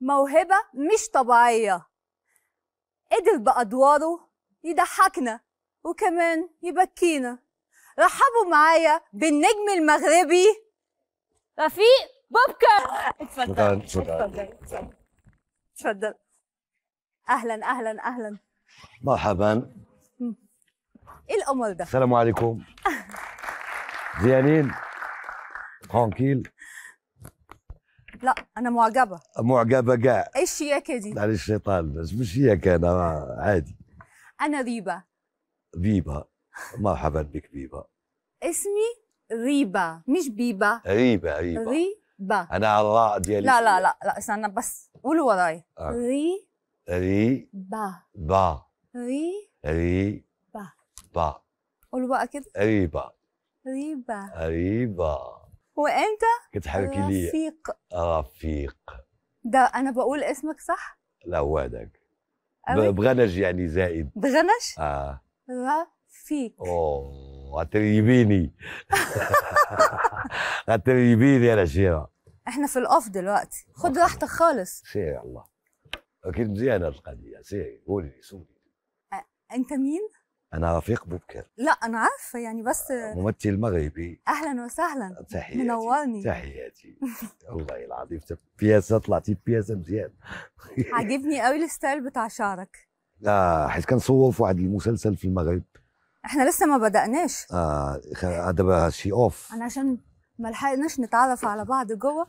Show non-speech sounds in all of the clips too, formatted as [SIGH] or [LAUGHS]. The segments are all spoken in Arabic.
موهبة مش طبيعية قدر بأدواره يضحكنا وكمان يبكينا رحبوا معايا بالنجم المغربي رفيق بوبكر اتفضل اتفضل اتفضل اهلا اهلا اهلا مرحبا ايه الامر ده؟ السلام عليكم [LAUGHS] زيانين ترانكيل لا انا معجبه معجبه جاء ايش يعني الشياكه دي؟ معلش شيطان بس مش شياكه آه، انا عادي انا ريبا ريبا مرحبا بك ريبا اسمي ريبا مش بيبا ريبا ريبا ريبا انا على الراء ديالي لا لا لا لا استنى بس قولوا وراي آه. ري ري با با ري ري با با قولوا بقى كده ريبا ريبا ريبا وانت كنت حركي رفيق رفيق ده انا بقول اسمك صح لا وادك بغنج يعني زائد بغنج اه رفيق اوه هتريبيني [LAUGHS] هتريبيني انا شيرة احنا في الاوف دلوقتي خد راحتك خالص سيري الله اكيد مزيانه القضيه سيري قولي سوري انت مين انا رفيق بوبكر لا انا عارفه يعني بس ممثل مغربي اهلا وسهلا تحياتي منورني تحياتي والله العظيم بياسه طلعتي بياسه مزيان عاجبني قوي الستايل بتاع شعرك لا حيت كنصور في واحد المسلسل في المغرب احنا لسه ما بدأناش اه دابا شي اوف انا عشان ما لحقناش نتعرف على بعض جوه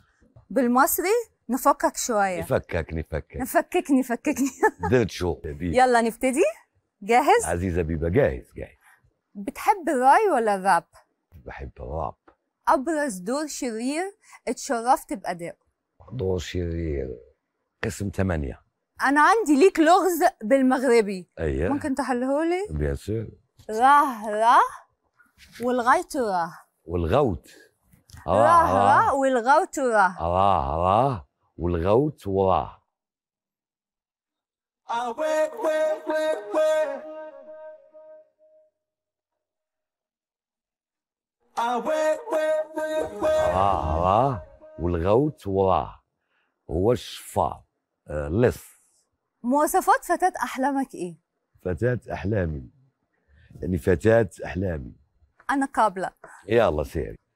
بالمصري نفكك شويه نفكك نفكك نفككني نفككني درت شو يلا نبتدي جاهز؟ عزيزة بيبا جاهز جاهز بتحب الراي ولا الراب؟ بحب الراب أبرز دور شرير اتشرفت بأدائه دور شرير قسم ثمانية أنا عندي ليك لغز بالمغربي أيه. ممكن تحلهولي؟ بيان سور راه راه والغيط راه والغوت آه، راه آه. راه والغوت راه راه راه والغوت وراه Ah ouais, راه راه والغوت وراه هو الشفار آه، لص مواصفات فتاة أحلامك إيه؟ فتاة أحلامي يعني فتاة أحلامي أنا قابلة يلا سيري